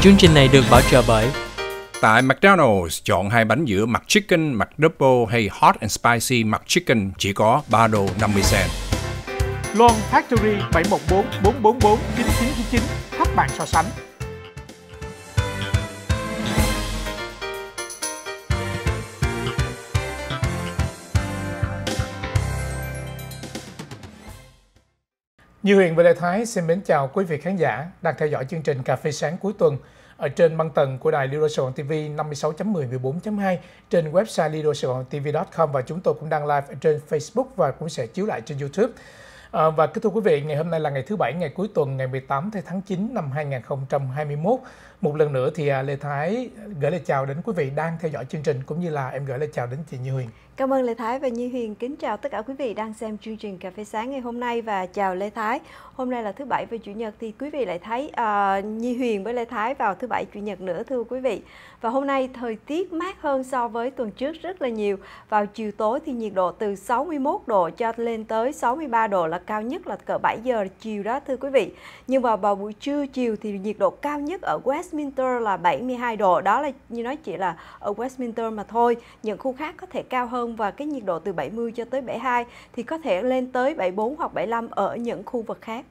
Chương trình này được bảo trợ bởi Tại McDonald's, chọn hai bánh giữa mặt chicken mặt double hay Hot and Spicy mặt chicken chỉ có 3 đô 50 cent. Long Factory 714 444 9999 thách bạn so sánh. Như Huyền và Lê Thái xin mến chào quý vị khán giả đang theo dõi chương trình Cà phê sáng cuối tuần ở trên băng tần của đài Lido Sài Gòn TV 56.10 14.2 trên website lidosaigonTV.com và chúng tôi cũng đang live trên Facebook và cũng sẽ chiếu lại trên YouTube. À, và kính thưa quý vị, ngày hôm nay là ngày thứ Bảy, ngày cuối tuần, ngày 18 tháng 9 năm 2021 một lần nữa thì à, Lê Thái gửi lời chào đến quý vị đang theo dõi chương trình cũng như là em gửi lời chào đến chị Như Huyền. Cảm ơn Lê Thái và Như Huyền. Kính chào tất cả quý vị đang xem chương trình Cà phê sáng ngày hôm nay và chào Lê Thái. Hôm nay là thứ Bảy và Chủ nhật thì quý vị lại thấy uh, Như Huyền với Lê Thái vào thứ Bảy Chủ nhật nữa thưa quý vị. Và hôm nay thời tiết mát hơn so với tuần trước rất là nhiều. Vào chiều tối thì nhiệt độ từ 61 độ cho lên tới 63 độ là cao nhất là cỡ 7 giờ chiều đó thưa quý vị. Nhưng vào vào buổi trưa chiều thì nhiệt độ cao nhất ở West Westminster là 72 độ đó là như nói chỉ là ở Westminster mà thôi những khu khác có thể cao hơn và cái nhiệt độ từ 70 cho tới 72 thì có thể lên tới 74 hoặc 75 ở những khu vực khác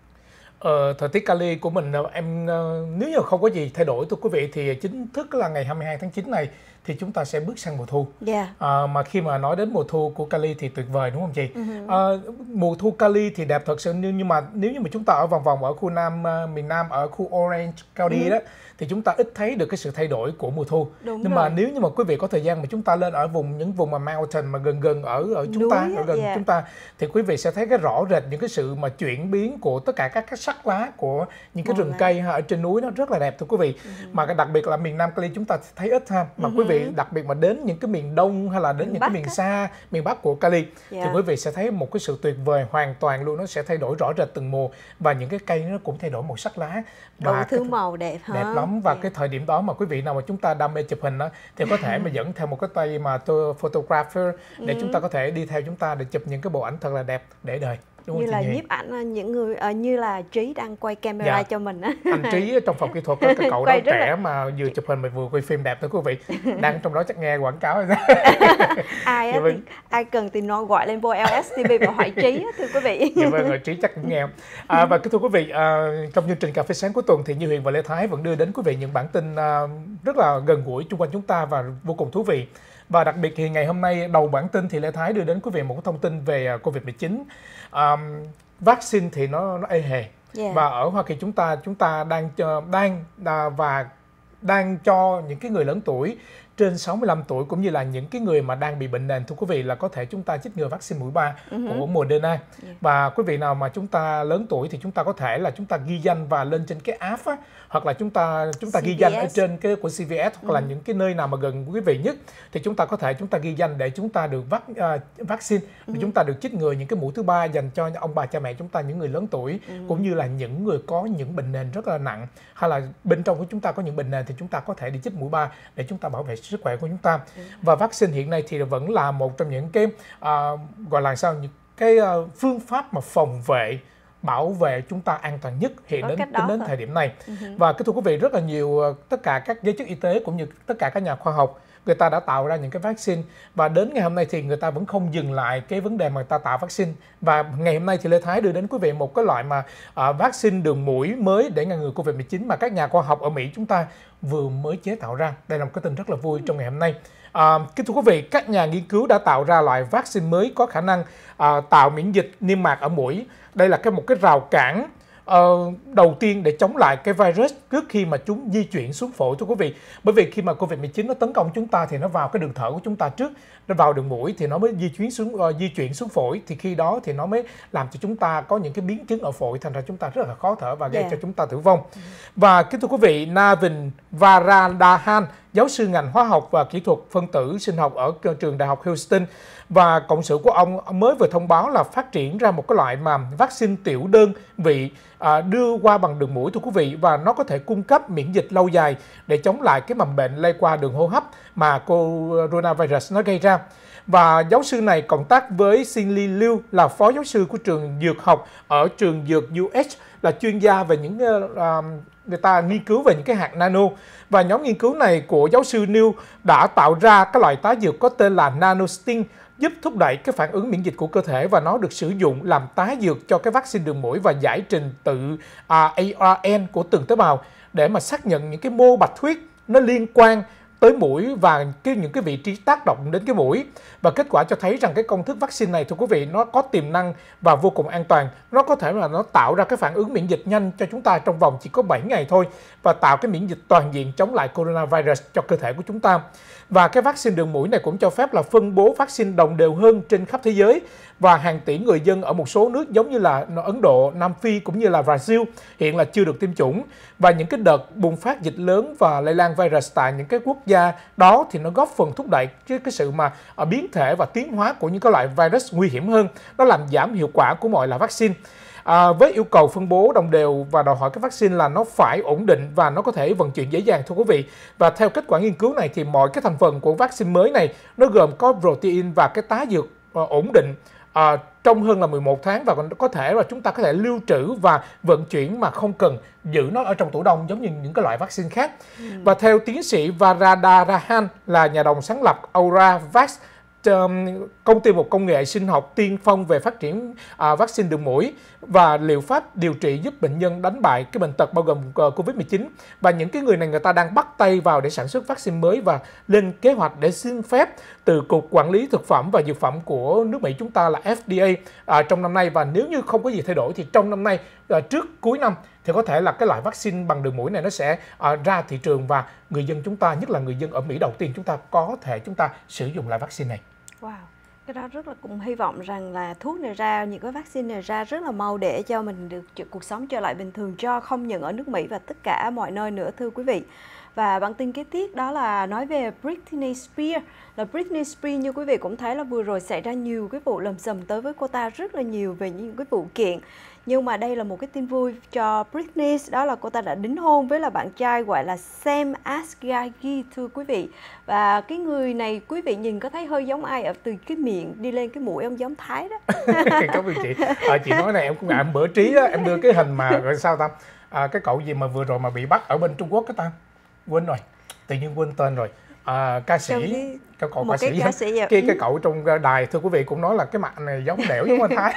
Ờ, thời tiết Cali của mình ờ, em ờ, nếu như không có gì thay đổi thưa quý vị thì chính thức là ngày 22 tháng 9 này thì chúng ta sẽ bước sang mùa thu. Yeah. Dạ. À, ờ, mà khi mà nói đến mùa thu của Cali thì tuyệt vời đúng không chị? Uh-huh. À, mùa thu Cali thì đẹp thật sự nhưng mà nếu như mà chúng ta ở vòng vòng ở khu nam miền Nam ở khu Orange County uh-huh. đó thì chúng ta ít thấy được cái sự thay đổi của mùa thu. Đúng nhưng rồi. mà nếu như mà quý vị có thời gian mà chúng ta lên ở vùng những vùng mà mountain mà gần gần ở ở chúng Núi, ta ở gần yeah. Dạ. chúng ta thì quý vị sẽ thấy cái rõ rệt những cái sự mà chuyển biến của tất cả các các sắc lá của những cái rừng cây ở trên núi nó rất là đẹp thưa quý vị ừ. mà đặc biệt là miền Nam Cali chúng ta thấy ít ha mà quý vị ừ. đặc biệt mà đến những cái miền Đông hay là đến những cái miền xa miền Bắc của Cali thì dạ. quý vị sẽ thấy một cái sự tuyệt vời hoàn toàn luôn nó sẽ thay đổi rõ rệt từng mùa và những cái cây nó cũng thay đổi màu sắc lá và thứ cái, màu đẹp hả? đẹp lắm và dạ. cái thời điểm đó mà quý vị nào mà chúng ta đam mê chụp hình đó thì có thể mà dẫn theo một cái tay mà tôi photographer để chúng ta ừ. có thể đi theo chúng ta để chụp những cái bộ ảnh thật là đẹp để đời đúng như là nhiếp ảnh ờ, những người uh, như là trí đang quay camera dạ. cho mình á anh trí trong phòng kỹ thuật đó, cái cậu đó trẻ là... mà vừa chụp hình mà vừa quay phim đẹp thưa quý vị đang trong đó chắc nghe quảng cáo rồi ai á, dạ vâng. thì, ai cần thì nó gọi lên vô lstv và hỏi trí thưa quý vị dạ vâng rồi trí chắc cũng nghe à, và thưa quý vị à, trong chương trình cà phê sáng cuối tuần thì như huyền và lê thái vẫn đưa đến quý vị những bản tin à, rất là gần gũi chung quanh chúng ta và vô cùng thú vị và đặc biệt thì ngày hôm nay đầu bản tin thì Lê Thái đưa đến quý vị một thông tin về à, Covid-19. Um, vaccine thì nó nó ê hề. Yeah. Dạ. Và ở Hoa Kỳ chúng ta chúng ta đang đang à, và đang cho những cái người lớn tuổi trên 65 tuổi cũng như là những cái người mà đang bị bệnh nền thưa quý vị là có thể chúng ta chích ngừa vaccine mũi 3 uh-huh. của Moderna. Yeah. Và quý vị nào mà chúng ta lớn tuổi thì chúng ta có thể là chúng ta ghi danh và lên trên cái app á, hoặc là chúng ta chúng ta CVS. ghi danh ở trên cái của CVS hoặc uh-huh. là những cái nơi nào mà gần quý vị nhất thì chúng ta có thể chúng ta ghi danh để chúng ta được vắc uh, vaccine uh-huh. để chúng ta được chích ngừa những cái mũi thứ ba dành cho ông bà cha mẹ chúng ta những người lớn tuổi uh-huh. cũng như là những người có những bệnh nền rất là nặng hay là bên trong của chúng ta có những bệnh nền thì chúng ta có thể đi chích mũi ba để chúng ta bảo vệ sức khỏe của chúng ta và vaccine hiện nay thì vẫn là một trong những cái à, gọi là sao những cái à, phương pháp mà phòng vệ bảo vệ chúng ta an toàn nhất hiện đến tính đến thời điểm này uh-huh. và cái thưa quý vị rất là nhiều à, tất cả các giới chức y tế cũng như tất cả các nhà khoa học người ta đã tạo ra những cái vaccine và đến ngày hôm nay thì người ta vẫn không dừng lại cái vấn đề mà người ta tạo vaccine và ngày hôm nay thì Lê Thái đưa đến quý vị một cái loại mà uh, vaccine đường mũi mới để ngăn ngừa Covid-19 mà các nhà khoa học ở Mỹ chúng ta vừa mới chế tạo ra. Đây là một cái tin rất là vui trong ngày hôm nay. À, kính thưa quý vị, các nhà nghiên cứu đã tạo ra loại vaccine mới có khả năng à, tạo miễn dịch niêm mạc ở mũi. Đây là cái một cái rào cản uh, đầu tiên để chống lại cái virus trước khi mà chúng di chuyển xuống phổi thưa quý vị. Bởi vì khi mà Covid-19 nó tấn công chúng ta thì nó vào cái đường thở của chúng ta trước, nó vào đường mũi thì nó mới di chuyển xuống uh, di chuyển xuống phổi thì khi đó thì nó mới làm cho chúng ta có những cái biến chứng ở phổi thành ra chúng ta rất là khó thở và gây yeah. Dạ. cho chúng ta tử vong. Và kính thưa quý vị, Navin Varadhan giáo sư ngành hóa học và kỹ thuật phân tử sinh học ở trường Đại học Houston. Và cộng sự của ông mới vừa thông báo là phát triển ra một cái loại mà vaccine tiểu đơn vị à, đưa qua bằng đường mũi thưa quý vị và nó có thể cung cấp miễn dịch lâu dài để chống lại cái mầm bệnh lây qua đường hô hấp mà coronavirus nó gây ra. Và giáo sư này cộng tác với Xin Lee Liu là phó giáo sư của trường dược học ở trường dược UH là chuyên gia về những uh, người ta nghiên cứu về những cái hạt nano và nhóm nghiên cứu này của giáo sư New đã tạo ra cái loại tá dược có tên là nanosting giúp thúc đẩy cái phản ứng miễn dịch của cơ thể và nó được sử dụng làm tá dược cho cái vaccine đường mũi và giải trình tự uh, à, ARN của từng tế bào để mà xác nhận những cái mô bạch huyết nó liên quan tới mũi và cái những cái vị trí tác động đến cái mũi và kết quả cho thấy rằng cái công thức vaccine này thưa quý vị nó có tiềm năng và vô cùng an toàn nó có thể là nó tạo ra cái phản ứng miễn dịch nhanh cho chúng ta trong vòng chỉ có 7 ngày thôi và tạo cái miễn dịch toàn diện chống lại coronavirus cho cơ thể của chúng ta và cái vaccine đường mũi này cũng cho phép là phân bố vaccine đồng đều hơn trên khắp thế giới và hàng tỷ người dân ở một số nước giống như là Ấn Độ, Nam Phi cũng như là Brazil hiện là chưa được tiêm chủng và những cái đợt bùng phát dịch lớn và lây lan virus tại những cái quốc gia đó thì nó góp phần thúc đẩy cái, cái sự mà à, biến thể và tiến hóa của những cái loại virus nguy hiểm hơn nó làm giảm hiệu quả của mọi là vaccine à, với yêu cầu phân bố đồng đều và đòi hỏi cái vaccine là nó phải ổn định và nó có thể vận chuyển dễ dàng thưa quý vị và theo kết quả nghiên cứu này thì mọi cái thành phần của vaccine mới này nó gồm có protein và cái tá dược ờ, ổn định à, trong hơn là 11 tháng và còn có thể là chúng ta có thể lưu trữ và vận chuyển mà không cần giữ nó ở trong tủ đông giống như những cái loại vaccine khác. Ừ. Và theo tiến sĩ Varadarahan là nhà đồng sáng lập Auravax Um, công ty một công nghệ sinh học tiên phong về phát triển à, vaccine đường mũi và liệu pháp điều trị giúp bệnh nhân đánh bại cái bệnh tật bao gồm ờ, Covid-19 và những cái người này người ta đang bắt tay vào để sản xuất vaccine mới và lên kế hoạch để xin phép từ Cục Quản lý Thực phẩm và Dược phẩm của nước Mỹ chúng ta là FDA à, trong năm nay và nếu như không có gì thay đổi thì trong năm nay à, trước cuối năm thì có thể là cái loại vaccine bằng đường mũi này nó sẽ à, ra thị trường và người dân chúng ta nhất là người dân ở Mỹ đầu tiên chúng ta có thể chúng ta sử dụng loại vaccine này. Wow. Cái đó rất là cũng hy vọng rằng là thuốc này ra, những cái vaccine này ra rất là mau để cho mình được cuộc sống trở lại bình thường cho không những ở nước Mỹ và tất cả mọi nơi nữa thưa quý vị và bản tin kế tiếp đó là nói về Britney Spears là Britney Spears như quý vị cũng thấy là vừa rồi xảy ra nhiều cái vụ lầm sầm tới với cô ta rất là nhiều về những cái vụ kiện nhưng mà đây là một cái tin vui cho Britney đó là cô ta đã đính hôn với là bạn trai gọi là Sam asghari thưa quý vị và cái người này quý vị nhìn có thấy hơi giống ai ở từ cái miệng đi lên cái mũi ông giống Thái đó cảm vị chị à, chị nói này em cũng ngại em bữa trí đó em đưa cái hình mà rồi sao ta à, cái cậu gì mà vừa rồi mà bị bắt ở bên Trung Quốc cái ta quên rồi tự nhiên quên tên rồi à, ca sĩ cái cậu ca sĩ, ca sĩ cái cái ừ. cậu trong đài thưa quý vị cũng nói là cái mặt này giống đẻo giống anh thái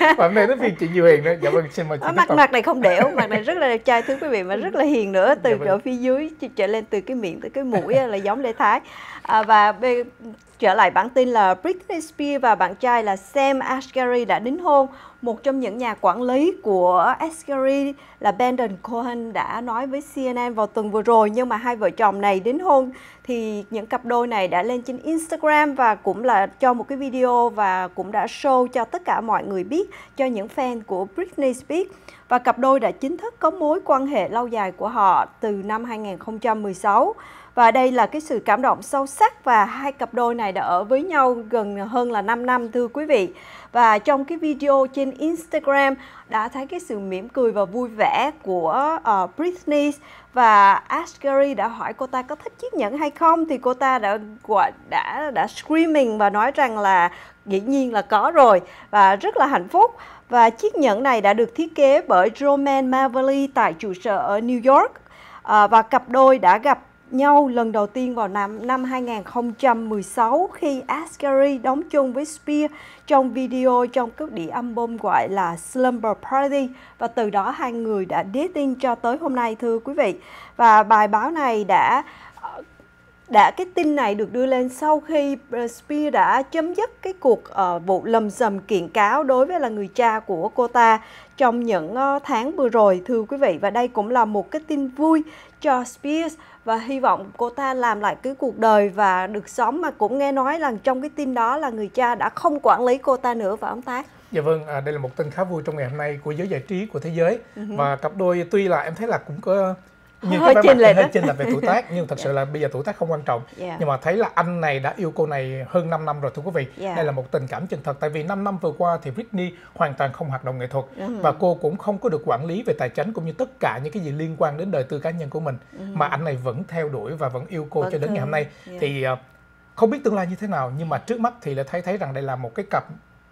và hôm nay đến phiên chị Diệu Hiền nữa dạ vâng xin mời chị mặt tục. mặt này không đẻo mặt này rất là đẹp trai thưa quý vị mà rất là hiền nữa dạ từ dạ vâng. phía dưới trở lên từ cái miệng tới cái mũi là giống Lê Thái à, và trở lại bản tin là Britney Spears và bạn trai là Sam Asghari đã đính hôn một trong những nhà quản lý của Asghari là Brandon Cohen đã nói với CNN vào tuần vừa rồi nhưng mà hai vợ chồng này đính hôn thì những cặp đôi này đã lên trên Instagram và cũng là cho một cái video và cũng đã show cho tất cả mọi người biết, cho những fan của Britney Spears. Và cặp đôi đã chính thức có mối quan hệ lâu dài của họ từ năm 2016. Và đây là cái sự cảm động sâu sắc và hai cặp đôi này đã ở với nhau gần hơn là 5 năm thưa quý vị. Và trong cái video trên Instagram đã thấy cái sự mỉm cười và vui vẻ của uh, Britney và Asgary đã hỏi cô ta có thích chiếc nhẫn hay không thì cô ta đã đã đã, đã screaming và nói rằng là dĩ nhiên là có rồi và rất là hạnh phúc và chiếc nhẫn này đã được thiết kế bởi Roman Mavely tại trụ sở ở New York à, và cặp đôi đã gặp nhau lần đầu tiên vào năm năm 2016 khi Ascari đóng chung với Spear trong video trong các đĩa album gọi là Slumber Party và từ đó hai người đã dating cho tới hôm nay thưa quý vị. Và bài báo này đã đã cái tin này được đưa lên sau khi Spear đã chấm dứt cái cuộc uh, vụ lầm dầm kiện cáo đối với là người cha của cô ta trong những uh, tháng vừa rồi thưa quý vị và đây cũng là một cái tin vui cho Spears và hy vọng cô ta làm lại cái cuộc đời và được sống mà cũng nghe nói là trong cái tin đó là người cha đã không quản lý cô ta nữa và ông tác Dạ vâng, à, đây là một tin khá vui trong ngày hôm nay của giới giải trí của thế giới uh-huh. và cặp đôi tuy là em thấy là cũng có như hơi chênh lệch hơi chênh lệch về tuổi tác nhưng thật yeah. sự dạ. là bây giờ tuổi tác không quan trọng yeah. Dạ. nhưng mà thấy là anh này đã yêu cô này hơn 5 năm rồi thưa quý vị yeah. Dạ. đây là một tình cảm chân thật tại vì 5 năm vừa qua thì Britney hoàn toàn không hoạt động nghệ thuật uh ừ. -huh. và cô cũng không có được quản lý về tài chính cũng như tất cả những cái gì liên quan đến đời tư cá nhân của mình uh ừ. -huh. mà anh này vẫn theo đuổi và vẫn yêu cô vẫn cho đến ngày hôm nay yeah. thì ờ, không biết tương lai như thế nào nhưng mà trước mắt thì là thấy thấy rằng đây là một cái cặp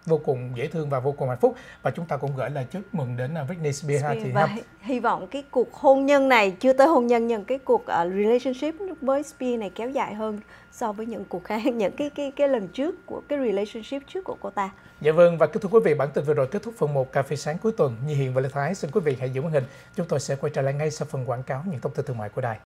vô cùng dễ thương và vô cùng hạnh phúc và chúng ta cũng gửi lời chúc mừng đến à, Britney Spears ha chị và ha. hy vọng cái cuộc hôn nhân này chưa tới hôn nhân nhưng cái cuộc à, relationship với Spears này kéo dài hơn so với những cuộc khác những cái cái cái lần trước của cái relationship trước của cô ta. Dạ vâng và kính thưa quý vị bản tin vừa rồi kết thúc phần 1 cà phê sáng cuối tuần. Như hiện và Lê Thái xin quý vị hãy giữ màn hình. Chúng tôi sẽ quay trở lại ngay sau phần quảng cáo những thông tin thương mại của đài.